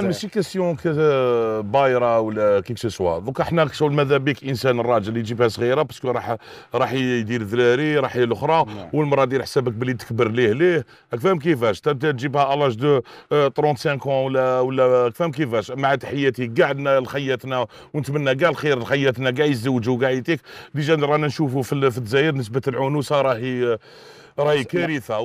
ماشي كيسيون euh, بايره ولا كيك سوا دوكا حنا شغل ماذا بك انسان الراجل اللي يجيبها صغيره باسكو راح راح يدير ذراري راح الاخرى نعم. والمراه دير حسابك باللي تكبر ليه ليه راك فاهم كيفاش تجيبها الاج دو 35 كون ولا ولا فاهم كيفاش مع تحياتي كاع لخياتنا ونتمنى كاع الخير لخياتنا كاع يتزوجوا كاع يتيك ديجا رانا نشوفوا في الجزائر نسبه العنوسه راهي راهي كارثه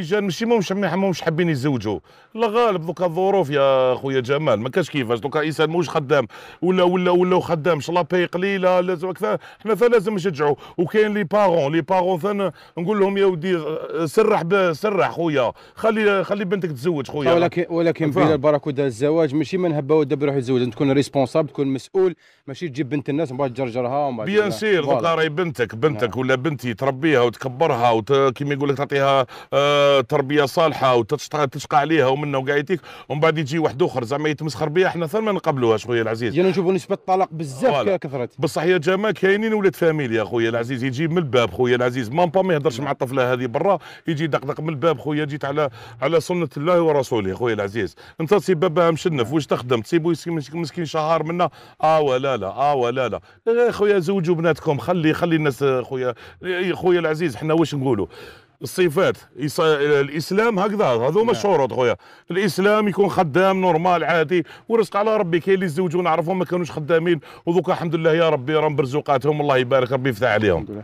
جان ماشي ماهمش ماهمش حابين يتزوجوا لا غالب دوكا الظروف يا خويا جمال ما كاش كيفاش دوكا انسان موش خدام ولا ولا ولا خدام شلا باي قليله لازم اكثر حنا لازم نشجعوا وكاين لي بارون لي بارون ثان نقول لهم يا ودي سرح سرح خويا خلي خلي بنتك تزوج خويا ولكن ولكن بلا البراكوده الزواج ماشي من هبه ودب روح يتزوج تكون ريسبونسابل تكون مسؤول ماشي تجيب بنت الناس ومن بعد تجرجرها ومن بعد بيان سير دوكا راهي بنتك بنتك نعم. ولا بنتي تربيها وتكبر تعبرها وكما يقول لك تعطيها آه، تربيه صالحه وتشقى عليها ومنها وكاع يتيك ومن بعد يجي واحد اخر زعما يتمسخر بها احنا ثم نقبلوها خويا العزيز يعني نشوفوا نسبه الطلاق بزاف كثرت بصح يا جماعه كاينين ولاد فاميليا خويا العزيز يجي من الباب خويا العزيز با ما يهضرش مع الطفله هذه برا يجي دقدق من الباب خويا جيت على على سنه الله ورسوله خويا العزيز انت تصيب بابها مشنف واش تخدم تصيبو مسكين شهر منا اه ولا لا اه ولا لا إيه خويا زوجوا بناتكم خلي خلي الناس خويا خويا العزيز احنا واش نقولوا الصفات الاسلام هكذا هذوما نعم. الشروط خويا الاسلام يكون خدام نورمال عادي ورزق على ربي كاين اللي تزوجوا نعرفهم ما كانوش خدامين ودوكا الحمد لله يا ربي راهم برزقاتهم الله يبارك ربي يفتح عليهم